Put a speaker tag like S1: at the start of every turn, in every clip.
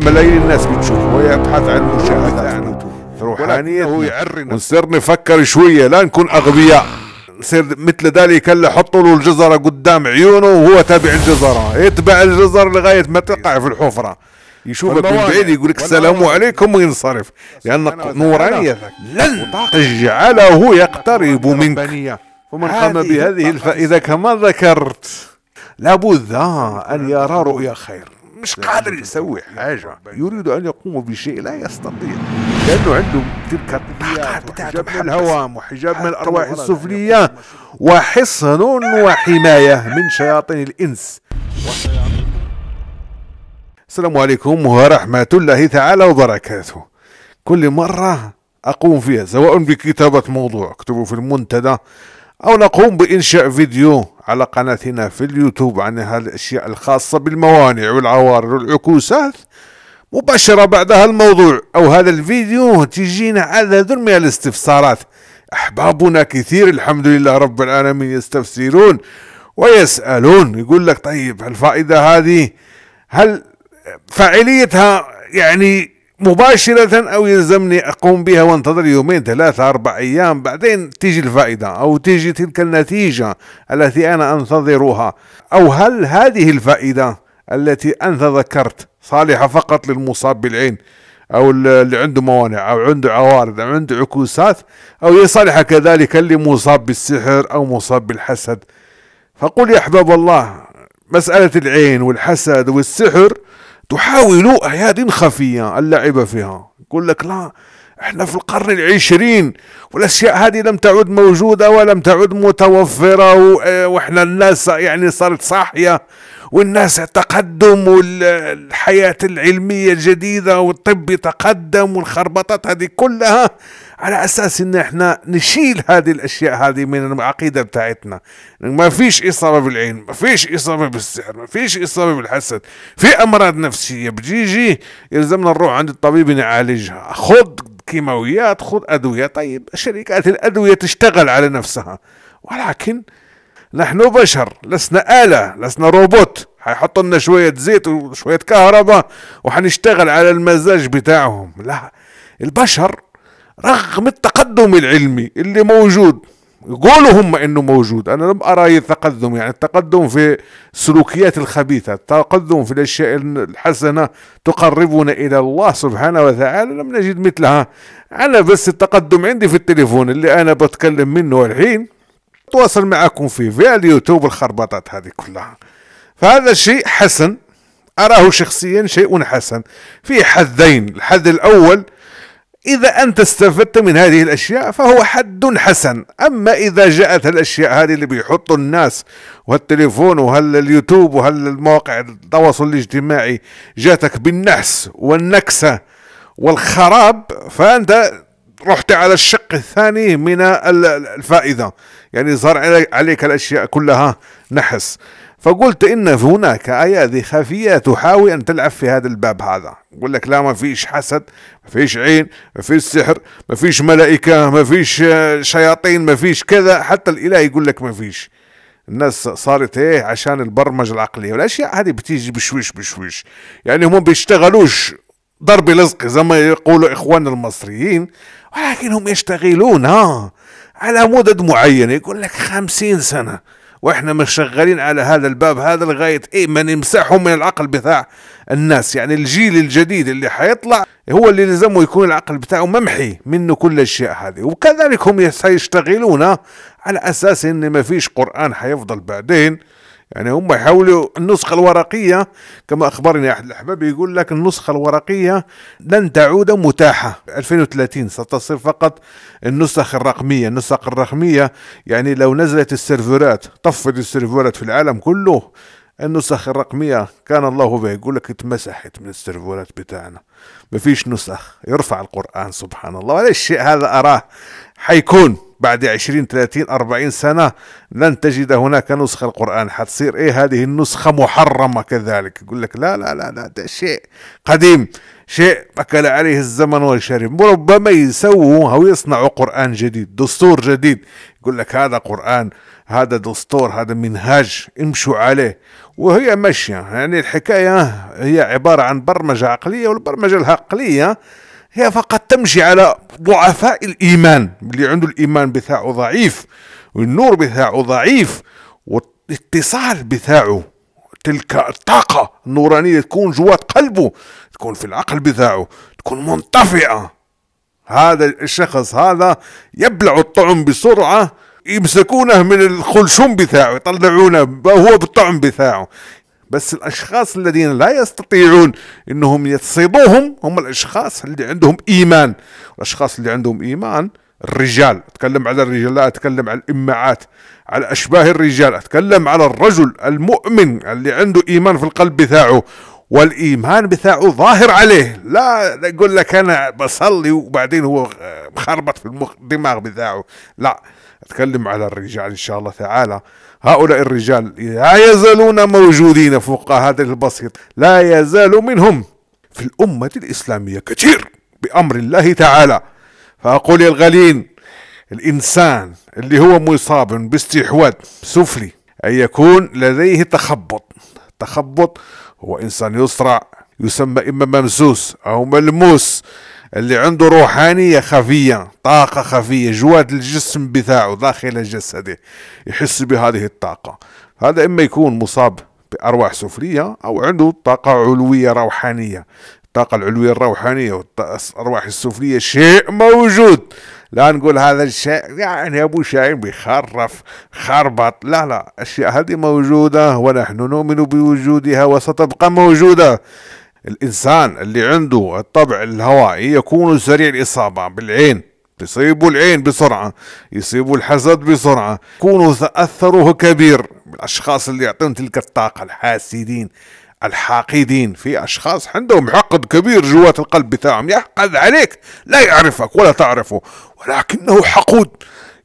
S1: ملايين الناس بتشوفه ويبحث عن مشاهدة عنه روحانية هو يعرنا ونصير نفكر شوية لا نكون أغبياء نصير مثل ذلك اللي حطوا له الجزرة قدام عيونه وهو تابع الجزرة يتبع الجزر لغاية ما تقع في الحفرة يشوفك من بعيد يقول لك السلام عليكم وينصرف لأن نورانية لن تجعله يقترب منك ومن قام بهذه الفائدة كما ذكرت لابد أن يرى رؤيا خير مش قادر يسوي حاجة يريد أن يقوم بشيء لا يستطيع لأنه عنده تلك حجاب حجاب الهوام وحجاب من الأرواح يعني السفلية وحصن وحماية من شياطين الإنس السلام عليكم ورحمة الله تعالى وبركاته كل مرة أقوم فيها سواء بكتابة موضوع أكتبه في المنتدى أو نقوم بإنشاء فيديو على قناتنا في اليوتيوب عن هالاشياء الخاصه بالموانع والعوارض والعكوسات مباشره بعد هالموضوع او هذا الفيديو تجينا عدد من الاستفسارات احبابنا كثير الحمد لله رب العالمين يستفسرون ويسالون يقول لك طيب الفائده هذه هل فاعليتها يعني مباشرة أو يلزمني أقوم بها وانتظر يومين ثلاثة أربع أيام بعدين تيجي الفائدة أو تيجي تلك النتيجة التي أنا أنتظرها أو هل هذه الفائدة التي أنت ذكرت صالحة فقط للمصاب بالعين أو اللي عنده موانع أو عنده عوارض أو عنده عكوسات أو هي صالحة كذلك اللي مصاب بالسحر أو مصاب بالحسد فقل يا أحباب الله مسألة العين والحسد والسحر تحاول أياد خفية اللعب فيها يقول لك لا احنا في القرن العشرين والاشياء هذه لم تعد موجوده ولم تعد متوفره واحنا الناس يعني صارت صاحيه والناس تقدم والحياه العلميه الجديده والطب تقدم والخربطات هذه كلها على اساس ان احنا نشيل هذه الاشياء هذه من العقيده بتاعتنا ما فيش اصابه بالعين ما فيش اصابه بالسحر ما فيش اصابه بالحسد في امراض نفسيه بجيجي يلزمنا نروح عند الطبيب نعالجها خذ كيماويات خذ ادويه طيب شركات الادويه تشتغل على نفسها ولكن نحن بشر لسنا آلة لسنا روبوت حيحطوا لنا شوية زيت وشوية كهرباء وحنشتغل على المزاج بتاعهم لا البشر رغم التقدم العلمي اللي موجود يقولوا هم انه موجود انا لم ارى التقدم يعني التقدم في السلوكيات الخبيثه التقدم في الاشياء الحسنه تقربنا الى الله سبحانه وتعالى لم نجد مثلها انا بس التقدم عندي في التليفون اللي انا بتكلم منه الحين اتواصل معكم فيه في اليوتيوب الخربطات هذه كلها فهذا شيء حسن اراه شخصيا شيء حسن في حدين الحد الاول إذا أنت استفدت من هذه الأشياء فهو حد حسن أما إذا جاءت الأشياء هذه اللي بيحطوا الناس وهالتليفون وهاليوتيوب وهالمواقع التواصل الاجتماعي جاتك بالنحس والنكسة والخراب فأنت رحت على الشق الثاني من الفائدة يعني صار عليك الأشياء كلها نحس فقلت إن هناك أيادي خفية تحاول أن تلعب في هذا الباب هذا يقول لك لا ما فيش حسد ما فيش عين ما فيش سحر ما فيش ملائكة ما فيش آه، شياطين ما فيش كذا حتى الإله يقول لك ما فيش الناس صارت ايه عشان البرمجة العقلية والأشياء هذه بتيجي بشويش بشويش يعني هم بيشتغلوش ضرب لزق زي ما يقولوا إخواننا المصريين ولكن هم يشتغلون ها على مدد معينة يقول لك خمسين سنة واحنا مش شغالين على هذا الباب هذا لغايه ايه ما نمسحهم من العقل بتاع الناس يعني الجيل الجديد اللي حيطلع هو اللي لزمه يكون العقل بتاعه ممحي منه كل الاشياء هذه وكذلك هم سيشتغلون على اساس ان ما فيش قران حيفضل بعدين يعني هم يحاولوا النسخة الورقية كما أخبرني أحد الأحباب يقول لك النسخة الورقية لن تعود متاحة 2030 ستصير فقط النسخ الرقمية النسخ الرقمية يعني لو نزلت السيرفرات طفت السيرفرات في العالم كله النسخ الرقمية كان الله به يقول لك اتمسحت من السيرفرات بتاعنا ما فيش نسخ يرفع القرآن سبحان الله ولا الشيء هذا أراه حيكون بعد 20 30 40 سنة لن تجد هناك نسخة القرآن حتصير إيه هذه النسخة محرمة كذلك يقول لك لا لا لا لا ده شيء قديم شيء أكل عليه الزمن والشريف ربما يسووا أو يصنعوا قرآن جديد دستور جديد يقول لك هذا قرآن هذا دستور هذا منهاج امشوا عليه وهي ماشية يعني الحكاية هي عبارة عن برمجة عقلية والبرمجة العقلية هي فقط تمشي على ضعفاء الإيمان اللي عنده الإيمان بتاعه ضعيف والنور بتاعه ضعيف والاتصال بتاعه تلك الطاقة النورانية تكون جوات قلبه تكون في العقل بتاعه تكون منطفئة هذا الشخص هذا يبلع الطعم بسرعة يمسكونه من الخلشوم بتاعه يطلعونه هو بالطعم بتاعه بس الأشخاص الذين لا يستطيعون أنهم يصيدوهم هم الأشخاص اللي عندهم إيمان الأشخاص اللي عندهم إيمان الرجال أتكلم على الرجال لا أتكلم على الإمعات على أشباه الرجال أتكلم على الرجل المؤمن اللي عنده إيمان في القلب بتاعه والايمان بتاعه ظاهر عليه لا يقول لك انا بصلي وبعدين هو مخربط في الدماغ بتاعه لا اتكلم على الرجال ان شاء الله تعالى هؤلاء الرجال لا يزالون موجودين فوق هذا البسيط لا يزال منهم في الأمة الإسلامية كثير بأمر الله تعالى فأقول يا الغالين الإنسان اللي هو مصاب باستحواذ سفلي أن يكون لديه تخبط تخبط هو إنسان يصرع يسمى إما ممسوس أو ملموس اللي عنده روحانيه خفيه طاقه خفيه جوات الجسم بتاعه داخل جسده يحس بهذه الطاقه هذا اما يكون مصاب بارواح سفليه او عنده طاقه علويه روحانيه الطاقه العلويه الروحانيه والارواح السفليه شيء موجود لا نقول هذا الشيء يعني ابو شايم بيخرف خربط لا لا الاشياء هذه موجوده ونحن نؤمن بوجودها وستبقى موجوده الإنسان اللي عنده الطبع الهوائي يكون سريع الإصابة بالعين يصيبوا العين بسرعة يصيبوا الحسد بسرعة يكونوا تأثره كبير بالأشخاص اللي يعطون تلك الطاقة الحاسدين الحاقدين في أشخاص عندهم حقد كبير جوات القلب بتاعهم يحقد عليك لا يعرفك ولا تعرفه ولكنه حقود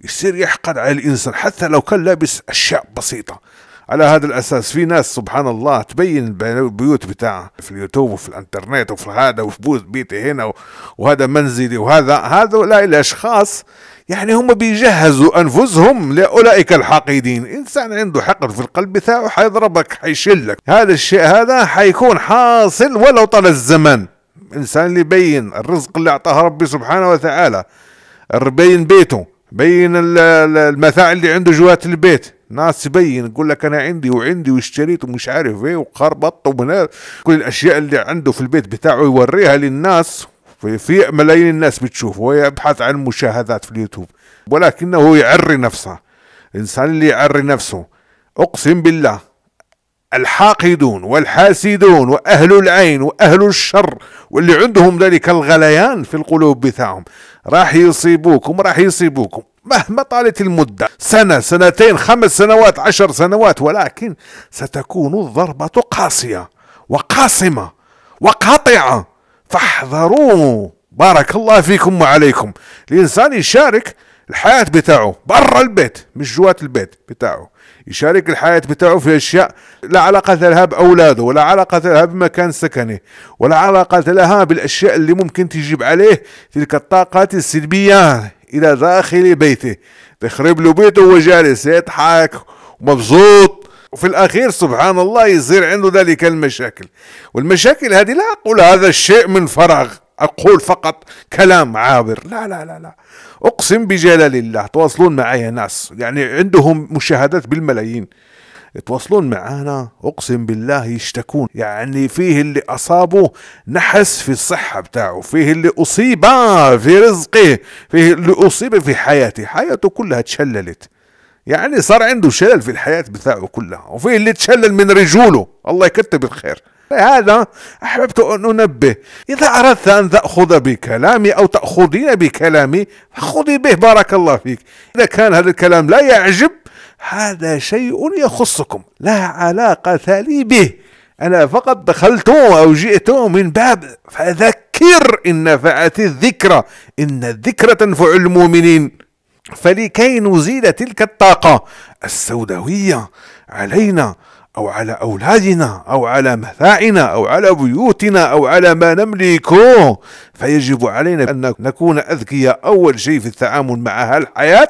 S1: يصير يحقد على الإنسان حتى لو كان لابس أشياء بسيطة على هذا الاساس في ناس سبحان الله تبين البيوت بتاعها في اليوتيوب وفي الانترنت وفي هذا وفي بوز بيتي هنا وهذا منزلي وهذا هؤلاء الاشخاص يعني هم بيجهزوا انفسهم لاولئك الحاقدين انسان عنده حقد في القلب بتاعه حيضربك حيشلك هذا الشيء هذا حيكون حاصل ولو طال الزمن انسان اللي يبين الرزق اللي اعطاه ربي سبحانه وتعالى بين بيته بين المتاع اللي عنده جوات البيت ناس تبين يقول لك انا عندي وعندي واشتريت ومش عارف ايه وخربط ومن كل الاشياء اللي عنده في البيت بتاعه يوريها للناس في ملايين الناس بتشوفه ويبحث عن مشاهدات في اليوتيوب ولكنه يعري نفسه الانسان اللي يعري نفسه اقسم بالله الحاقدون والحاسدون واهل العين واهل الشر واللي عندهم ذلك الغليان في القلوب بتاعهم راح يصيبوكم راح يصيبوكم مهما طالت المدة سنة سنتين خمس سنوات عشر سنوات ولكن ستكون الضربة قاسية وقاسمة وقاطعة فاحذروا بارك الله فيكم وعليكم الإنسان يشارك الحياة بتاعه برا البيت مش جوات البيت بتاعه يشارك الحياة بتاعه في أشياء لا علاقة لها بأولاده ولا علاقة لها بمكان سكنه ولا علاقة لها بالأشياء اللي ممكن تجيب عليه تلك الطاقات السلبية إلى داخل بيته تخرب له بيته وهو جالس يضحك ومبسوط وفي الأخير سبحان الله يصير عنده ذلك المشاكل والمشاكل هذه لا أقول هذا الشيء من فراغ أقول فقط كلام عابر لا لا لا لا أقسم بجلال الله تواصلون معي ناس يعني عندهم مشاهدات بالملايين يتواصلون معانا اقسم بالله يشتكون يعني فيه اللي اصابه نحس في الصحه بتاعه فيه اللي اصيب في رزقه فيه اللي اصيب في حياته حياته كلها تشللت يعني صار عنده شلل في الحياة بتاعه كلها وفيه اللي تشلل من رجوله الله يكتب الخير هذا أحببت أن أنبه إذا أردت أن تأخذ بكلامي أو تأخذين بكلامي فخذي به بارك الله فيك إذا كان هذا الكلام لا يعجب هذا شيء يخصكم لا علاقة لي به أنا فقط دخلت أو جئت من باب فذكر إن نفعت الذكرى إن الذكرى تنفع المؤمنين فلكي نزيل تلك الطاقة السوداوية علينا أو على أولادنا أو على متاعنا أو على بيوتنا أو على ما نملكه فيجب علينا أن نكون أذكياء أول شيء في التعامل مع الحياة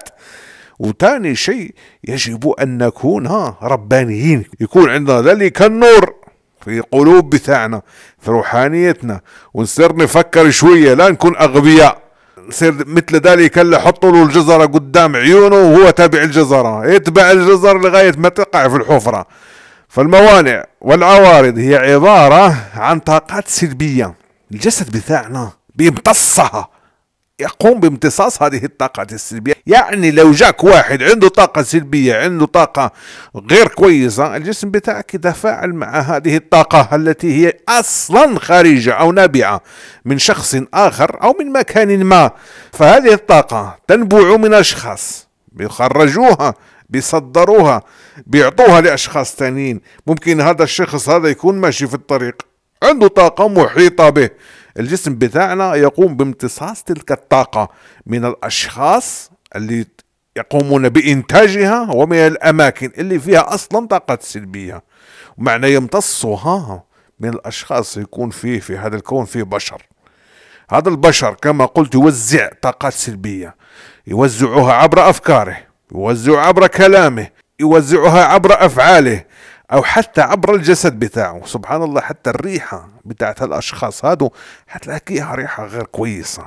S1: وثاني شيء يجب أن نكون ها ربانيين يكون عندنا ذلك النور في قلوب بتاعنا في روحانيتنا ونصير نفكر شوية لا نكون أغبياء نصير مثل ذلك اللي حطوا له الجزرة قدام عيونه وهو تابع الجزرة يتبع الجزر لغاية ما تقع في الحفرة فالموانع والعوارض هي عبارة عن طاقات سلبية الجسد بتاعنا بيمتصها يقوم بامتصاص هذه الطاقة السلبية يعني لو جاك واحد عنده طاقة سلبية عنده طاقة غير كويسة الجسم بتاعك يتفاعل مع هذه الطاقة التي هي أصلا خارجة أو نابعة من شخص آخر أو من مكان ما فهذه الطاقة تنبع من أشخاص بيخرجوها بيصدروها بيعطوها لأشخاص تانيين ممكن هذا الشخص هذا يكون ماشي في الطريق عنده طاقة محيطة به الجسم بتاعنا يقوم بامتصاص تلك الطاقة من الأشخاص اللي يقومون بإنتاجها ومن الأماكن اللي فيها أصلا طاقة سلبية معنى يمتصها من الأشخاص يكون فيه في هذا الكون فيه بشر هذا البشر كما قلت يوزع طاقات سلبية يوزعها عبر أفكاره يوزع عبر كلامه يوزعها عبر أفعاله او حتى عبر الجسد بتاعه سبحان الله حتى الريحه بتاعت هالاشخاص هادو حتلاقيها ريحه غير كويسه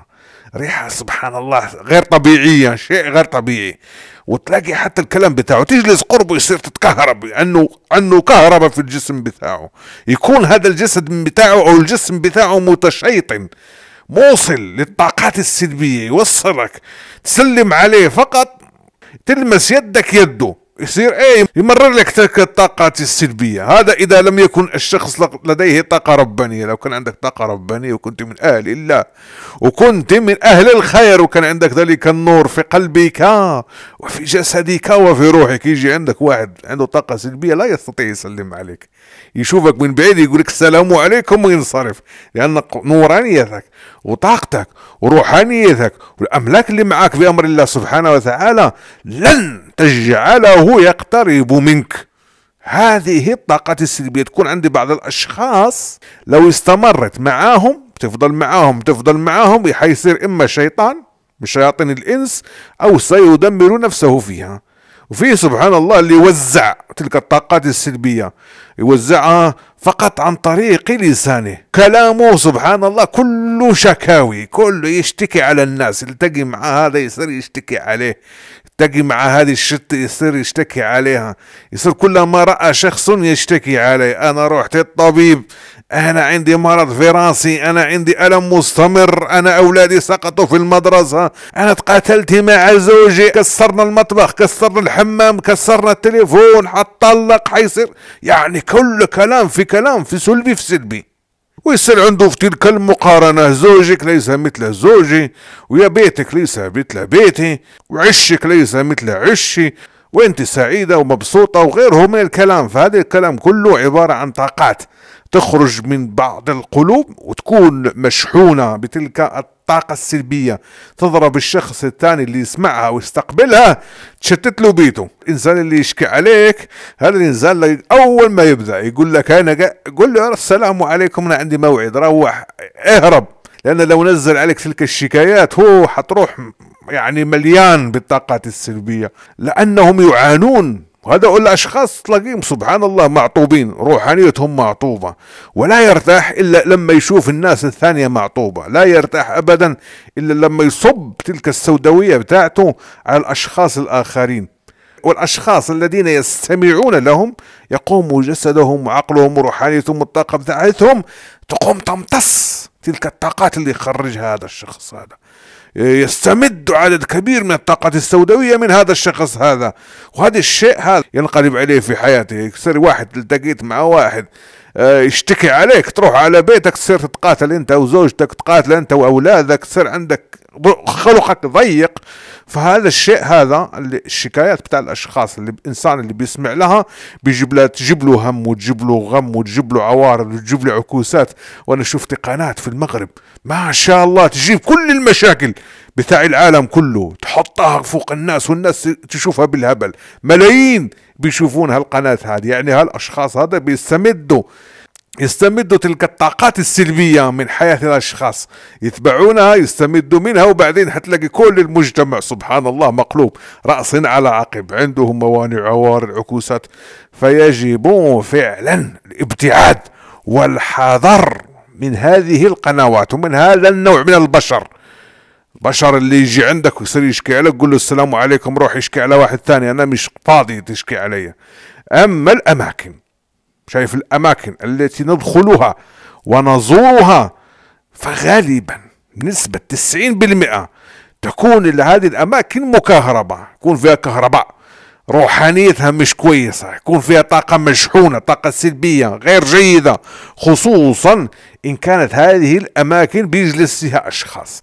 S1: ريحه سبحان الله غير طبيعيه شيء غير طبيعي وتلاقي حتى الكلام بتاعه تجلس قربه يصير تتكهرب عنه عنه كهرباء في الجسم بتاعه يكون هذا الجسد بتاعه او الجسم بتاعه متشيطن موصل للطاقات السلبيه يوصلك تسلم عليه فقط تلمس يدك يده يصير ايه يمرر لك تلك الطاقات السلبية هذا إذا لم يكن الشخص لديه طاقة ربانية لو كان عندك طاقة ربانية وكنت من أهل الله وكنت من أهل الخير وكان عندك ذلك النور في قلبك وفي جسدك وفي روحك يجي عندك واحد عنده طاقة سلبية لا يستطيع يسلم عليك يشوفك من بعيد يقول لك السلام عليكم وينصرف لأن نورانيتك وطاقتك وروحانيتك والأملاك اللي معك بأمر الله سبحانه وتعالى لن تجعله يقترب منك هذه الطاقة السلبية تكون عند بعض الأشخاص لو استمرت معاهم تفضل معاهم تفضل معاهم حيصير إما شيطان من شياطين الإنس أو سيدمر نفسه فيها وفي سبحان الله اللي يوزع تلك الطاقات السلبية يوزعها فقط عن طريق لسانه كلامه سبحان الله كله شكاوي كله يشتكي على الناس يلتقي مع هذا يصير يشتكي عليه تقي مع هذه الشتة يصير يشتكي عليها يصير كل ما رأى شخص يشتكي عليه أنا رحت الطبيب أنا عندي مرض في راسي أنا عندي ألم مستمر أنا أولادي سقطوا في المدرسة أنا تقاتلت مع زوجي كسرنا المطبخ كسرنا الحمام كسرنا التليفون حطلق حيصير يعني كل كلام في كلام في سلبي في سلبي ويصير عنده في تلك المقارنة زوجك ليس مثل زوجي ويا بيتك ليس مثل بيتي وعشك ليس مثل عشي وانت سعيدة ومبسوطة وغيره من الكلام فهذا الكلام كله عبارة عن طاقات تخرج من بعض القلوب وتكون مشحونة بتلك الطاقات الطاقة السلبية تضرب الشخص الثاني اللي يسمعها ويستقبلها تشتت له بيته الإنسان اللي يشكي عليك هذا الإنسان أول ما يبدأ يقول لك أنا قل قول له السلام عليكم أنا عندي موعد روح اهرب لأن لو نزل عليك تلك الشكايات هو حتروح يعني مليان بالطاقات السلبية لأنهم يعانون وهذا أقول الأشخاص تلاقيهم سبحان الله معطوبين روحانيتهم معطوبة ولا يرتاح إلا لما يشوف الناس الثانية معطوبة لا يرتاح أبدا إلا لما يصب تلك السوداوية بتاعته على الأشخاص الآخرين والأشخاص الذين يستمعون لهم يقوم جسدهم وعقلهم وروحانيتهم والطاقة بتاعتهم تقوم تمتص تلك الطاقات اللي يخرجها هذا الشخص هذا يستمد عدد كبير من الطاقة السوداوية من هذا الشخص هذا وهذا الشيء هذا ينقلب عليه في حياته يصير واحد التقيت مع واحد آه، يشتكي عليك تروح على بيتك تصير تتقاتل انت وزوجتك تقاتل انت واولادك تصير عندك خلقك ضيق فهذا الشيء هذا اللي الشكايات بتاع الاشخاص اللي الانسان اللي بيسمع لها بيجيب لها تجيب له هم وتجيب له غم وتجيب له عوارض وتجيب له عكوسات وانا شفت قناه في المغرب ما شاء الله تجيب كل المشاكل بتاع العالم كله تحطها فوق الناس والناس تشوفها بالهبل ملايين بيشوفون هالقناه هذه يعني هالاشخاص هذا بيستمدوا يستمدوا تلك الطاقات السلبية من حياة الأشخاص يتبعونها يستمدوا منها وبعدين حتلاقي كل المجتمع سبحان الله مقلوب رأس على عقب عندهم موانع عوار العكوسات فيجب فعلا الابتعاد والحذر من هذه القنوات ومن هذا النوع من البشر البشر اللي يجي عندك ويصير يشكي عليك قول له السلام عليكم روح يشكي على واحد ثاني أنا مش فاضي تشكي علي أما الأماكن شايف الأماكن التي ندخلها ونزورها فغالبا نسبة 90% تكون لهذه الأماكن مكهربة يكون فيها كهرباء روحانيتها مش كويسة يكون فيها طاقة مشحونة طاقة سلبية غير جيدة خصوصا إن كانت هذه الأماكن بيجلس فيها أشخاص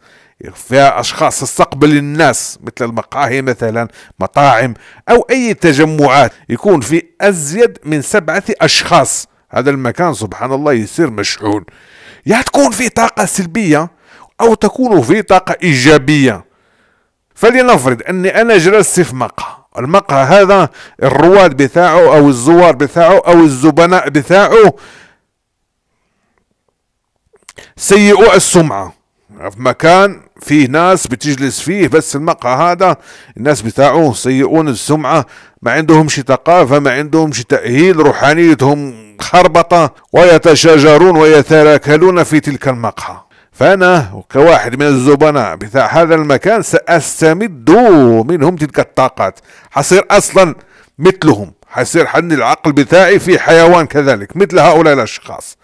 S1: فيها أشخاص تستقبل الناس مثل المقاهي مثلا مطاعم أو أي تجمعات يكون في أزيد من سبعة أشخاص هذا المكان سبحان الله يصير مشحون يا تكون في طاقة سلبية أو تكون في طاقة إيجابية فلنفرض أني أنا جلست في مقهى المقهى هذا الرواد بتاعه أو الزوار بتاعه أو الزبناء بتاعه سيئوا السمعة في مكان فيه ناس بتجلس فيه بس المقهى هذا الناس بتاعه سيئون السمعة ما عندهمش ثقافة ما عندهمش تأهيل روحانيتهم خربطة ويتشاجرون ويتراكلون في تلك المقهى فأنا كواحد من الزبناء بتاع هذا المكان سأستمد منهم تلك الطاقات حصير أصلا مثلهم حصير حن العقل بتاعي في حيوان كذلك مثل هؤلاء الأشخاص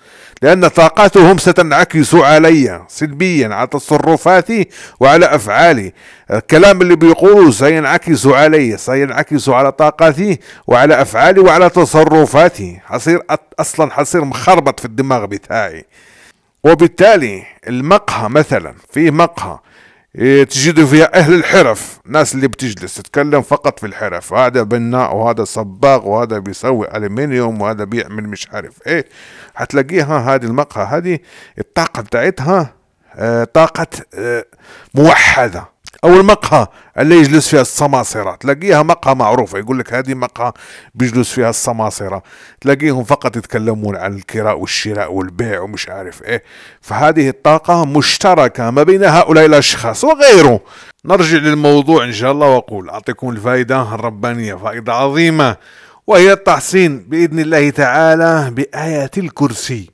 S1: لأن طاقتهم ستنعكس علي سلبيا على تصرفاتي وعلى أفعالي الكلام اللي بيقوله سينعكس علي سينعكس على طاقتي وعلى أفعالي وعلى تصرفاتي حصير أصلا حصير مخربط في الدماغ بتاعي وبالتالي المقهى مثلا في مقهى إيه، تجدوا فيها أهل الحرف ناس اللي بتجلس تتكلم فقط في الحرف هذا بناء وهذا صباغ وهذا بيسوي ألمنيوم وهذا بيعمل مش عارف إيه هتلاقيها هذه المقهى هذه الطاقة بتاعتها آه، طاقة آه، موحدة او المقهى اللي يجلس فيها السماصره تلاقيها مقهى معروفه يقول لك هذه مقهى بيجلس فيها السماصره تلاقيهم فقط يتكلمون عن الكراء والشراء والبيع ومش عارف ايه فهذه الطاقه مشتركه ما بين هؤلاء الاشخاص وغيره نرجع للموضوع ان شاء الله واقول اعطيكم الفائده الربانيه فائده عظيمه وهي التحصين باذن الله تعالى بايه الكرسي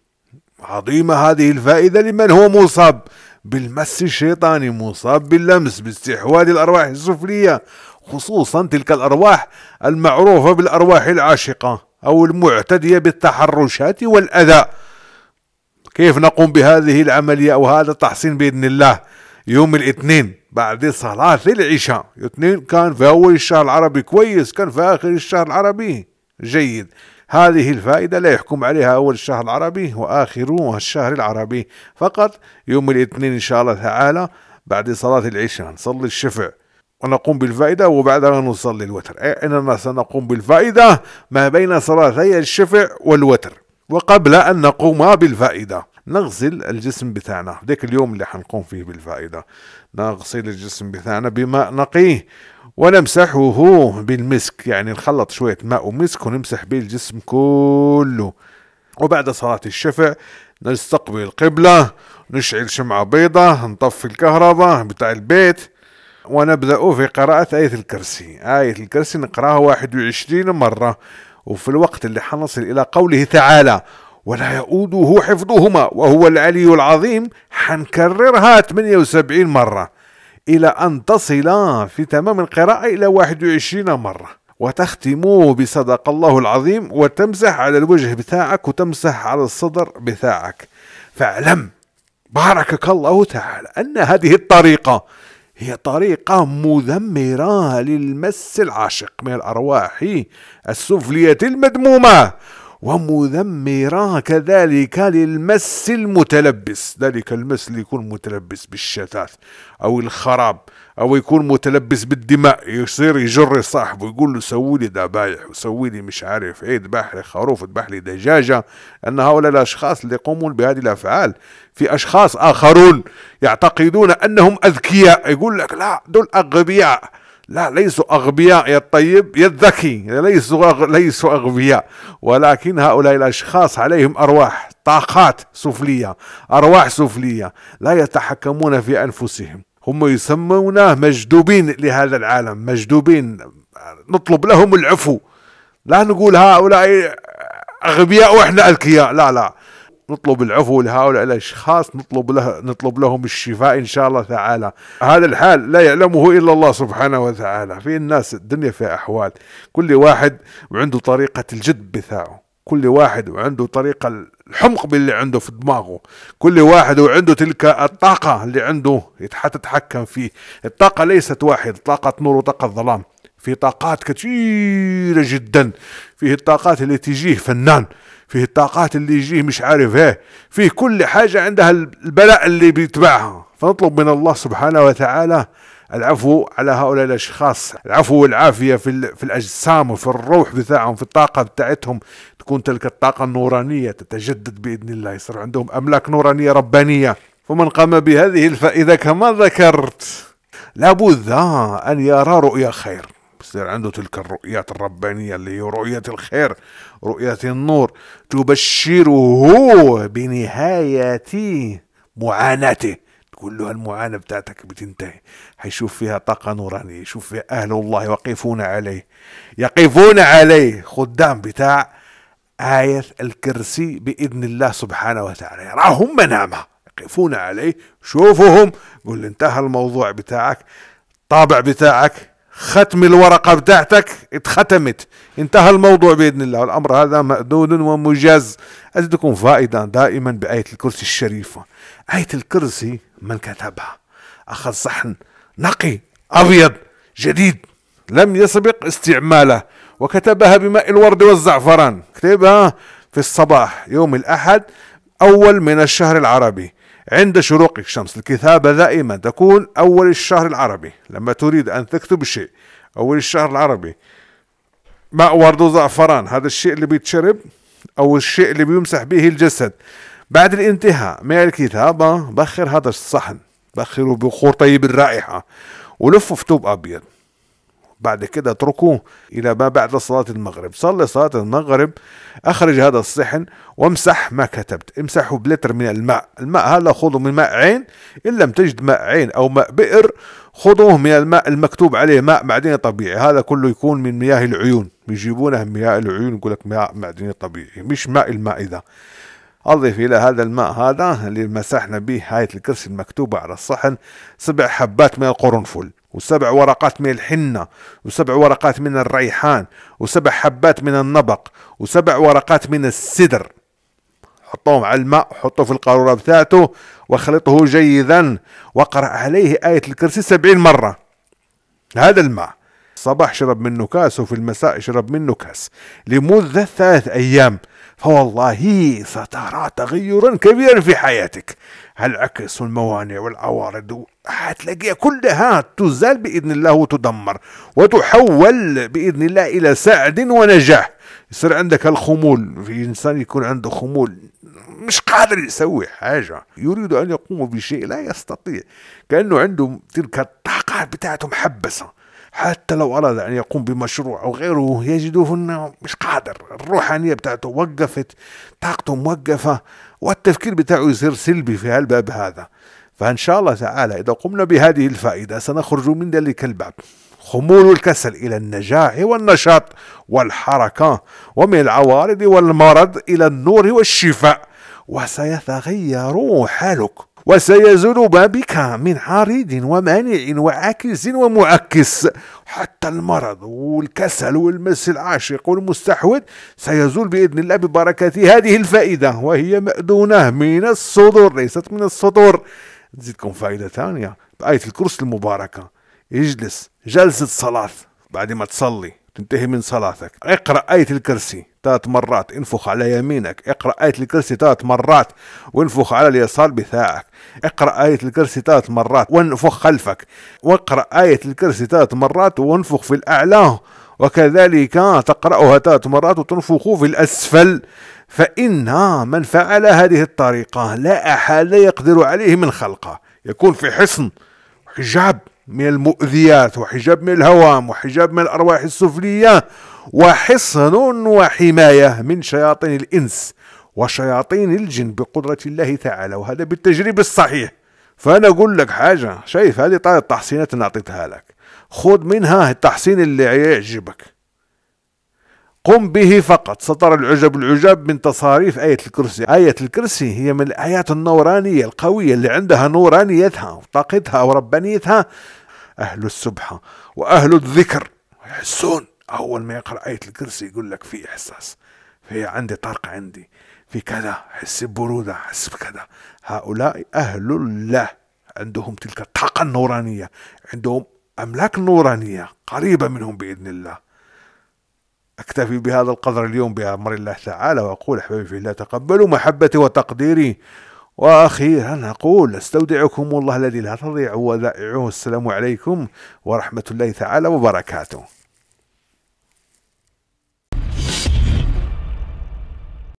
S1: عظيمة هذه الفائدة لمن هو مصاب بالمس الشيطاني مصاب باللمس باستحواذ الأرواح السفلية خصوصا تلك الأرواح المعروفة بالأرواح العاشقة أو المعتدية بالتحرشات والأذى كيف نقوم بهذه العملية أو هذا التحصين بإذن الله يوم الاثنين بعد صلاة العشاء الاثنين كان في أول الشهر العربي كويس كان في آخر الشهر العربي جيد هذه الفائدة لا يحكم عليها أول الشهر العربي وآخره الشهر العربي فقط يوم الاثنين إن شاء الله تعالى بعد صلاة العشاء نصلي الشفع ونقوم بالفائدة وبعدها نصلي الوتر أي أننا سنقوم بالفائدة ما بين صلاتي الشفع والوتر وقبل أن نقوم بالفائدة نغسل الجسم بتاعنا ذاك اليوم اللي حنقوم فيه بالفائدة نغسل الجسم بتاعنا بماء نقيه ونمسحه بالمسك يعني نخلط شوية ماء ومسك ونمسح به الجسم كله وبعد صلاة الشفع نستقبل القبلة نشعل شمعة بيضة نطفي الكهرباء بتاع البيت ونبدأ في قراءة آية الكرسي آية الكرسي نقرأها 21 مرة وفي الوقت اللي حنصل إلى قوله تعالى ولا يؤوده حفظهما وهو العلي العظيم حنكررها 78 مرة إلى أن تصل في تمام القراءة إلى 21 مرة وتختم بصدق الله العظيم وتمسح على الوجه بتاعك وتمسح على الصدر بتاعك فاعلم باركك الله تعالى أن هذه الطريقة هي طريقة مدمرة للمس العاشق من الأرواح السفلية المدمومة ومذمرا كذلك للمس المتلبس ذلك المس اللي يكون متلبس بالشتات أو الخراب أو يكون متلبس بالدماء يصير يجر صاحبه يقول له سوي لي ذبايح وسوي لي مش عارف عيد إيه، ذبح لي خروف ذبح لي دجاجة أن هؤلاء الأشخاص اللي يقومون بهذه الأفعال في أشخاص آخرون يعتقدون أنهم أذكياء يقول لك لا دول أغبياء لا ليسوا أغبياء يا الطيب يا الذكي ليسوا ليسوا أغبياء ولكن هؤلاء الأشخاص عليهم أرواح طاقات سفلية أرواح سفلية لا يتحكمون في أنفسهم هم يسمونه مجدوبين لهذا العالم مجدوبين نطلب لهم العفو لا نقول هؤلاء أغبياء وإحنا أذكياء لا لا نطلب العفو لهؤلاء الأشخاص نطلب, له نطلب لهم الشفاء إن شاء الله تعالى هذا الحال لا يعلمه إلا الله سبحانه وتعالى في الناس الدنيا في أحوال كل واحد وعنده طريقة الجد بتاعه كل واحد وعنده طريقة الحمق باللي عنده في دماغه كل واحد وعنده تلك الطاقة اللي عنده تتحكم فيه الطاقة ليست واحد طاقة نور وطاقة ظلام فيه طاقات كثيرة جدا فيه الطاقات اللي تجيه فنان فيه الطاقات اللي يجيه مش عارف ايه فيه كل حاجة عندها البلاء اللي بيتبعها فنطلب من الله سبحانه وتعالى العفو على هؤلاء الاشخاص العفو والعافيه في في الاجسام وفي الروح بتاعهم في الطاقه بتاعتهم تكون تلك الطاقه النورانيه تتجدد باذن الله يصير عندهم املاك نورانيه ربانيه فمن قام بهذه الفائده كما ذكرت لابد ان يرى رؤيا خير بصير عنده تلك الرؤيات الربانية اللي هي رؤية الخير رؤية النور تبشره بنهاية معاناته كل هالمعاناة بتاعتك بتنتهي حيشوف فيها طاقة نورانية يشوف فيها أهل الله يقفون عليه يقفون عليه خدام بتاع آية الكرسي بإذن الله سبحانه وتعالى يراهم منامة يقفون عليه شوفهم قول انتهى الموضوع بتاعك طابع بتاعك ختم الورقة بتاعتك اتختمت انتهى الموضوع بإذن الله والأمر هذا مأدود ومجاز أزدكم فائدة دائما بآية الكرسي الشريفة آية الكرسي من كتبها أخذ صحن نقي أبيض جديد لم يسبق استعماله وكتبها بماء الورد والزعفران كتبها في الصباح يوم الأحد أول من الشهر العربي عند شروق الشمس الكتابة دائما تكون أول الشهر العربي لما تريد أن تكتب شيء أول الشهر العربي ماء ورد وزعفران هذا الشيء اللي بيتشرب أو الشيء اللي بيمسح به الجسد بعد الانتهاء من الكتابة بخر هذا الصحن بخره بخور طيب الرائحة ولفه في توب أبيض بعد كده اتركوه إلى ما بعد صلاة المغرب صلي صلاة المغرب أخرج هذا الصحن وامسح ما كتبت امسحه بلتر من الماء الماء هذا خذه من ماء عين إن لم تجد ماء عين أو ماء بئر خذوه من الماء المكتوب عليه ماء معدني طبيعي هذا كله يكون من مياه العيون بيجيبونه من مياه العيون يقول لك ماء معدني طبيعي مش ماء الماء اذا أضف إلى هذا الماء هذا اللي مسحنا به هاي الكرسي المكتوبة على الصحن سبع حبات من القرنفل وسبع ورقات من الحنة وسبع ورقات من الريحان وسبع حبات من النبق وسبع ورقات من السدر حطوهم على الماء وحطوه في القارورة بتاعته وخلطه جيدا وقرأ عليه آية الكرسي سبعين مرة هذا الماء الصباح شرب منه كاس وفي المساء شرب منه كاس لمدة ثلاث أيام فوالله سترى تغيرا كبيرا في حياتك هالعكس والموانع والعوارض هتلاقيها كلها تزال بإذن الله وتدمر وتحول بإذن الله إلى سعد ونجاح يصير عندك الخمول في إنسان يكون عنده خمول مش قادر يسوي حاجة يريد أن يقوم بشيء لا يستطيع كأنه عنده تلك الطاقة بتاعته محبسة حتى لو أراد أن يقوم بمشروع أو غيره يجده أنه مش قادر الروحانية بتاعته وقفت طاقته موقفة والتفكير بتاعه يصير سلبي في هالباب هذا فإن شاء الله تعالى إذا قمنا بهذه الفائدة سنخرج من ذلك الباب خمول الكسل إلى النجاح والنشاط والحركة ومن العوارض والمرض إلى النور والشفاء وسيتغير حالك وسيزول بك من عريض ومانع وعاكس ومعكس حتى المرض والكسل والمس العاشق والمستحوذ سيزول بإذن الله ببركة هذه الفائدة وهي مأدونة من الصدور ليست من السطور نزيدكم فائدة ثانية بآية الكرسي المباركة اجلس جلسة صلاة بعد ما تصلي تنتهي من صلاتك اقرأ آية الكرسي ثلاث مرات انفخ على يمينك اقرأ آية الكرسي ثلاث مرات وانفخ على اليسار بثاءك اقرأ آية الكرسي ثلاث مرات وانفخ خلفك واقرأ آية الكرسي ثلاث مرات وانفخ في الأعلى وكذلك تقرأها ثلاث مرات وتنفخ في الأسفل فإن من فعل هذه الطريقة لا أحد يقدر عليه من خلقه يكون في حصن حجاب من المؤذيات وحجاب من الهوام وحجاب من الأرواح السفلية وحصن وحماية من شياطين الإنس وشياطين الجن بقدرة الله تعالى وهذا بالتجريب الصحيح فأنا أقول لك حاجة شايف هذه طريقة التحصينات اللي أعطيتها لك خذ منها التحصين اللي يعجبك قم به فقط سطر العجب العجاب من تصاريف آية الكرسي آية الكرسي هي من الآيات النورانية القوية اللي عندها نورانيتها وطاقتها وربانيتها أهل السبحة وأهل الذكر يحسون اول ما يقرا ايه الكرسي يقول لك في احساس في عندي طرق عندي في كذا حس ببروده حس بكذا هؤلاء اهل الله عندهم تلك الطاقه النورانيه عندهم املاك نورانيه قريبه منهم باذن الله اكتفي بهذا القدر اليوم بامر الله تعالى واقول احبابي في الله تقبلوا محبتي وتقديري واخيرا اقول استودعكم الله الذي لا تضيع ودائعه السلام عليكم ورحمه الله تعالى وبركاته